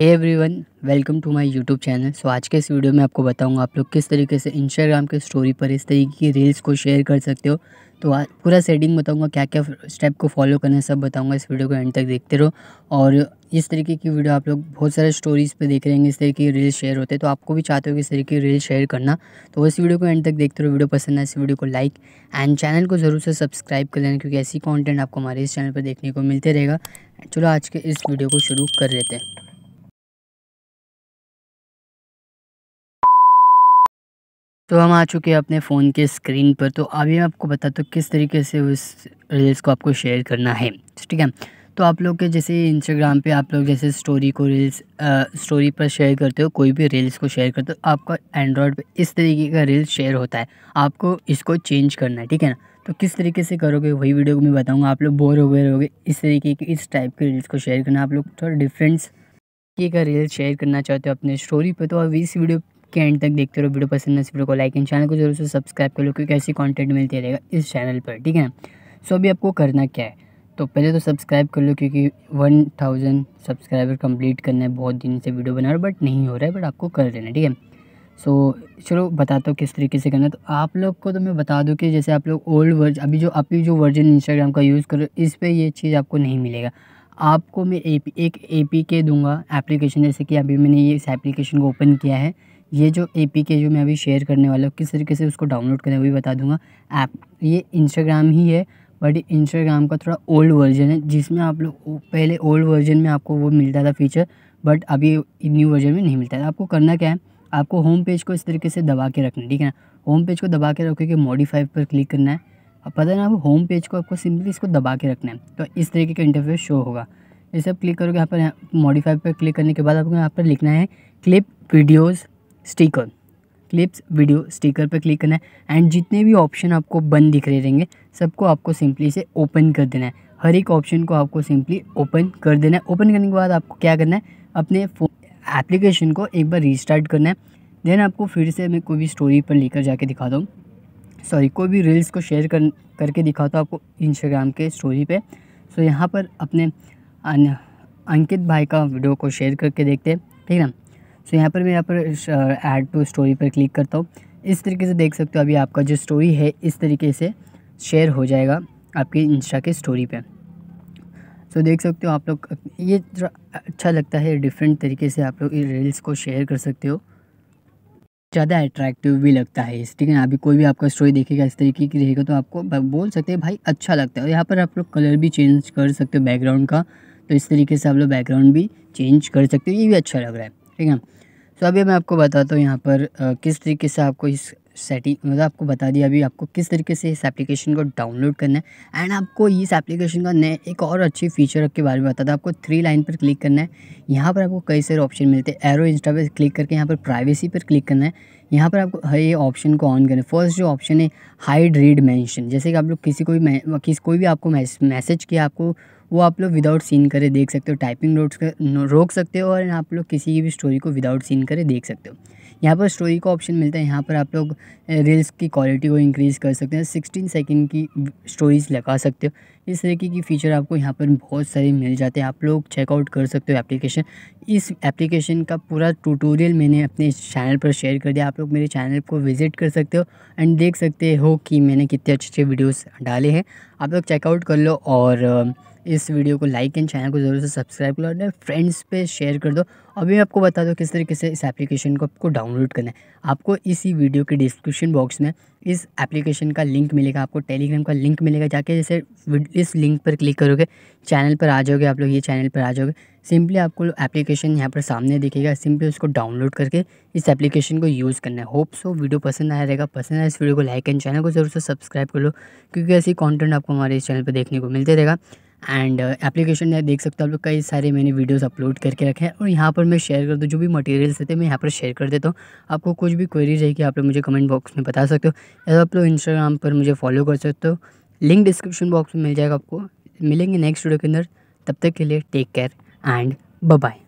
every everyone welcome to my YouTube channel so आज के इस वीडियो में आपको बताऊंगा आप लोग किस तरीके से इंस्टाग्राम के स्टोरी पर इस तरीके की रील्स को शेयर कर सकते हो तो आज पूरा सेटिंग बताऊंगा क्या क्या स्टेप को फॉलो करना है सब बताऊंगा इस वीडियो को एंड तक देखते रहो और इस तरीके की वीडियो आप लोग बहुत सारे स्टोरीज़ पे देख रहे हैं इस तरीके की रील शेयर होते हैं तो आपको भी चाहते हो कि इस तरीके की रील शेयर करना तो इस वीडियो को एंड तक देखते रहो वीडियो पसंद आए तो इस वीडियो को लाइक एंड चैनल को ज़रूर से सब्सक्राइब कर लेना क्योंकि ऐसी कॉन्टेंट आपको हमारे इस चैनल पर देखने को मिलते रहेगा चलो आज के इस वीडियो को शुरू कर लेते हैं तो हम आ चुके हैं अपने फ़ोन के स्क्रीन पर तो अभी मैं आपको बताता हूँ किस तरीके से उस रील्स को आपको शेयर करना है ठीक है तो आप लोग के जैसे इंस्टाग्राम पे आप लोग जैसे स्टोरी को रील्स स्टोरी पर शेयर करते हो कोई भी रील्स को शेयर करते हो आपका एंड्रॉयड पे इस तरीके का रील्स शेयर होता है आपको इसको चेंज करना है ठीक है ना तो किस तरीके से करोगे वही वीडियो को मैं बताऊँगा आप लोग बोर हो गए रहोगे इस तरीके की इस टाइप के रील्स को शेयर करना आप लोग थोड़ा डिफरेंस तरीके का रील शेयर करना चाहते हो अपने स्टोरी पे तो अब इस वीडियो के एंड तक देखते रहो वीडियो पसंद है इस तो वीडियो को लाइक एंड चैनल को जरूर से सब्सक्राइब कर लो क्योंकि ऐसी कॉन्टेंट मिलती रहेगा इस चैनल पर ठीक है सो अभी आपको करना क्या है तो पहले तो सब्सक्राइब कर लो क्योंकि वन थाउजेंड सब्सक्राइबर कंप्लीट करना है बहुत दिन से वीडियो बना रहा बट नहीं हो रहा है बट आपको कर लेना ठीक है सो चलो बताता हूँ किस तरीके से करना है तो आप लोग को तो मैं बता दूँ कि जैसे आप लोग ओल्ड वर्जन अभी जो अभी जो वर्जन इंस्टाग्राम का यूज़ करो इस पर ये चीज़ आपको नहीं मिलेगा आपको मैं ए एक ए के दूंगा एप्लीकेशन जैसे कि अभी मैंने ये इस एप्लीकेशन को ओपन किया है ये जो ए पी के जो मैं अभी शेयर करने वाला हूँ किस तरीके से उसको डाउनलोड करें वो भी बता दूंगा ऐप ये इंस्टाग्राम ही है बट इंस्टाग्राम का थोड़ा ओल्ड वर्जन है जिसमें आप लोग पहले ओल्ड वर्जन में आपको वो मिलता था फीचर बट अभी न्यू वर्जन में नहीं मिलता है आपको करना क्या है आपको होम पेज को इस तरीके से दबा के रखना है ठीक है ना होम पेज को दबा के कि मॉडिफाई पर क्लिक करना है अब पता ना आपको होम पेज को आपको सिंपली इसको दबा के रखना है तो इस तरीके का इंटरफेस शो होगा ये सब क्लिक करोगे यहाँ पर मॉडिफाई पर क्लिक करने के बाद आपको यहाँ पर लिखना है clip videos sticker clips video sticker पर क्लिक करना है एंड जितने भी ऑप्शन आपको बंद दिख रहे रहेंगे सबको आपको सिंपली से ओपन कर देना है हर एक ऑप्शन को आपको सिंपली ओपन कर देना है ओपन करने के बाद आपको क्या करना है अपने फोन एप्लीकेशन को एक बार रिस्टार्ट करना है देन आपको फिर से मैं कोई भी स्टोरी पर लेकर जाके दिखाता हूँ सॉरी कोई भी रील्स को शेयर कर करके दिखाता हूँ आपको इंस्टाग्राम के स्टोरी पे सो यहाँ पर अपने अंकित भाई का वीडियो को शेयर करके देखते हैं ठीक है ना सो यहाँ पर मैं यहाँ पर ऐड टू स्टोरी पर क्लिक करता हूँ इस तरीके से देख सकते हो अभी आपका जो स्टोरी है इस तरीके से शेयर हो जाएगा आपकी इंस्टा के स्टोरी पे सो देख सकते हो आप लोग ये अच्छा लगता है डिफरेंट तरीके से आप लोग रील्स को शेयर कर सकते हो ज़्यादा अट्रैक्टिव भी लगता है इस ठीक है अभी कोई भी आपका स्टोरी देखेगा इस तरीके की रहेगा तो आपको बोल सकते हैं भाई अच्छा लगता है और यहाँ पर आप लोग कलर भी चेंज कर सकते हो बैकग्राउंड का तो इस तरीके से आप लोग बैकग्राउंड भी चेंज कर सकते हो ये भी अच्छा लग रहा है ठीक है सो अभी मैं आपको बताता हूँ यहाँ पर आ, किस तरीके से आपको इस सेटिंग मतलब आपको बता दिया अभी आपको किस तरीके से इस एप्लीकेशन को डाउनलोड करना है एंड आपको इस एप्लीकेशन का नए एक और अच्छी फीचर के बारे में बताता आपको थ्री लाइन पर क्लिक करना है यहाँ पर आपको कई सारे ऑप्शन मिलते हैं एरो इंस्टा पर क्लिक करके यहाँ पर प्राइवेसी पर क्लिक करना है यहाँ पर आपको ये ऑप्शन को ऑन करना है फर्स्ट जो ऑप्शन है हाइड रीड मैंशन जैसे कि आप लोग किसी को भी किसी कोई भी आपको मैसेज किया आपको वो आप लोग विदाउट सीन करे देख सकते हो टाइपिंग रोक रोक सकते हो और आप लोग किसी की भी स्टोरी को विदाउट सीन करे देख सकते हो यहाँ पर स्टोरी का ऑप्शन मिलता है यहाँ पर आप लोग रील्स की क्वालिटी को इंक्रीज़ कर सकते हैं सिक्सटीन सेकेंड की स्टोरीज़ लगा सकते हो इस तरीके की फ़ीचर आपको यहाँ पर बहुत सारे मिल जाते हैं आप लोग चेकआउट कर सकते हो एप्लीकेशन इस एप्लीकेशन का पूरा ट्यूटोरियल मैंने अपने चैनल पर शेयर कर दिया आप लोग मेरे चैनल को विज़िट कर सकते हो एंड देख सकते हो कि मैंने कितने अच्छे अच्छे वीडियोज़ डाले हैं आप लोग चेकआउट कर लो और इस वीडियो को लाइक एंड चैनल को जरूर से सब्सक्राइब कर लो अपने फ्रेंड्स पे शेयर कर दो अभी मैं आपको बता दो किस तरीके से इस एप्लीकेशन को आपको डाउनलोड करना है आपको इसी वीडियो के डिस्क्रिप्शन बॉक्स में इस एप्लीकेशन का लिंक मिलेगा आपको टेलीग्राम का लिंक मिलेगा जाके जैसे इस लिंक पर क्लिक करोगे चैनल पर आ जाओगे आप लोग ये चैनल पर आ जाओगे सिंपली आपको एप्लीकेशन यहाँ पर सामने दिखेगा सिंपली उसको डाउनलोड करके इस एप्लीकेशन को यूज़ करना है होप सो वीडियो पसंद आया रहेगा पसंद आया इस वीडियो को लाइक एंड चैनल को जरूर से सब्सक्राइब कर लो क्योंकि ऐसी कॉन्टेंट आपको हमारे इस चैनल पर देखने को मिलते रहेगा एंड एप्लीकेशन में देख सकते हो आप लोग कई सारे मैंने वीडियोस अपलोड करके रखे हैं और यहाँ पर मैं शेयर कर दूँ जो भी मटेरियल्स रहते हैं मैं यहाँ पर शेयर कर देता हूँ आपको कुछ भी क्वेरी रहेगी आप लोग मुझे कमेंट बॉक्स में बता सकते हो या आप लोग इंस्टाग्राम पर मुझे फॉलो कर सकते हो लिंक डिस्क्रिप्शन बॉक्स में मिल जाएगा आपको मिलेंगे नेक्स्ट वीडियो के अंदर तब तक के लिए टेक केयर एंड बाय